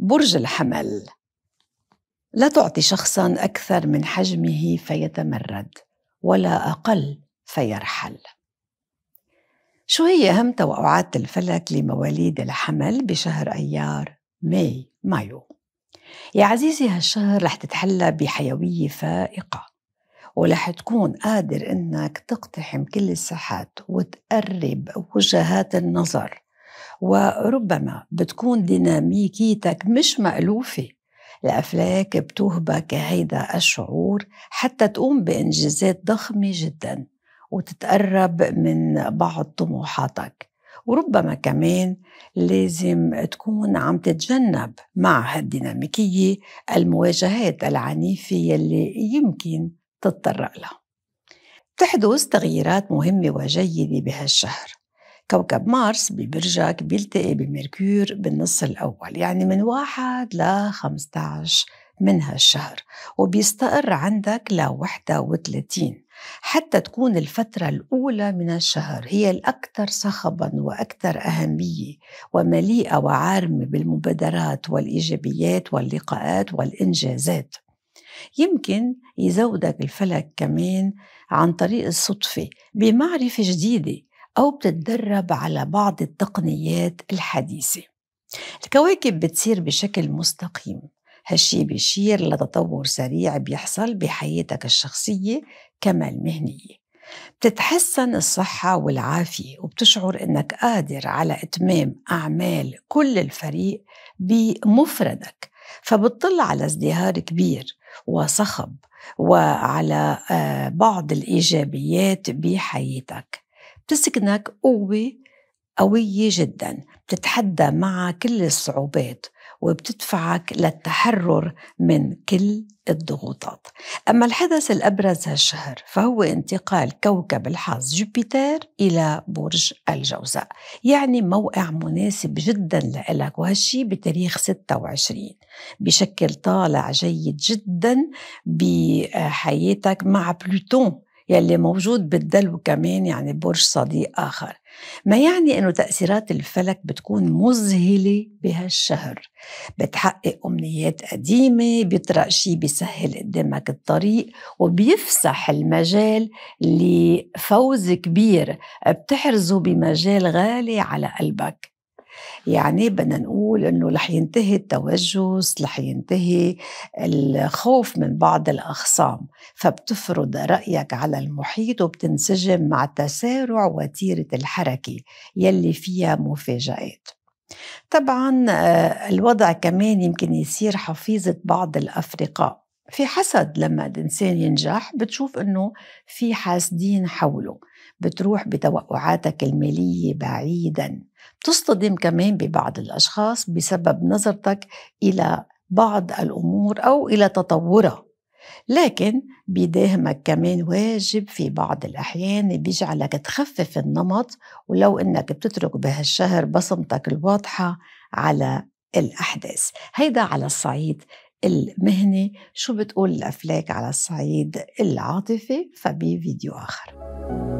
برج الحمل لا تعطي شخصا اكثر من حجمه فيتمرد ولا اقل فيرحل شو هي اهم توقعات الفلك لمواليد الحمل بشهر ايار ماي مايو يا عزيزي هالشهر رح تتحلى بحيويه فائقه ورح تكون قادر انك تقتحم كل الساحات وتقرب وجهات النظر وربما بتكون ديناميكيتك مش مألوفة لأفلاك بتوهبك هيدا الشعور حتى تقوم بإنجازات ضخمة جدا وتتقرب من بعض طموحاتك وربما كمان لازم تكون عم تتجنب مع هالديناميكية المواجهات العنيفة يلي يمكن تتطرق لها بتحدث تغييرات مهمة وجيدة بهالشهر كوكب مارس ببرجك بيلتقي بميركور بالنص الأول يعني من واحد ل 15 من هالشهر وبيستقر عندك ل 31 حتى تكون الفترة الأولى من الشهر هي الأكثر صخبا وأكثر أهمية ومليئة وعارمة بالمبادرات والإيجابيات واللقاءات والإنجازات يمكن يزودك الفلك كمان عن طريق الصدفة بمعرفة جديدة أو بتتدرب على بعض التقنيات الحديثة الكواكب بتصير بشكل مستقيم هالشي بيشير لتطور سريع بيحصل بحياتك الشخصية كما المهنية بتتحسن الصحة والعافية وبتشعر أنك قادر على إتمام أعمال كل الفريق بمفردك فبتطل على ازدهار كبير وصخب وعلى آه، بعض الإيجابيات بحياتك بتسكنك قوة قوية جدا بتتحدى مع كل الصعوبات وبتدفعك للتحرر من كل الضغوطات أما الحدث الأبرز هالشهر فهو انتقال كوكب الحظ جوبيتر إلى برج الجوزاء يعني موقع مناسب جدا لإلك وهالشي بتاريخ 26 بشكل طالع جيد جدا بحياتك مع بلوتون يلي موجود بالدلو كمان يعني برج صديق آخر ما يعني أنه تأثيرات الفلك بتكون مذهلة بهالشهر بتحقق أمنيات قديمة بيطرق شيء بيسهل قدامك الطريق وبيفسح المجال لفوز كبير بتحرزه بمجال غالي على قلبك يعني بدنا نقول انه رح ينتهي التوجس رح ينتهي الخوف من بعض الاخصام فبتفرض رايك على المحيط وبتنسجم مع تسارع وتيره الحركه يلي فيها مفاجات طبعا آه، الوضع كمان يمكن يصير حفيظه بعض الافرقاء في حسد لما الإنسان ينجح بتشوف إنه في حاسدين حوله بتروح بتوقعاتك المالية بعيدا بتصطدم كمان ببعض الأشخاص بسبب نظرتك إلى بعض الأمور أو إلى تطورها لكن بيداهمك كمان واجب في بعض الأحيان بيجعلك تخفف النمط ولو إنك بتترك بهالشهر بصمتك الواضحة على الأحداث هيدا على الصعيد المهني شو بتقول الأفلاك على الصعيد العاطفي فبفيديو آخر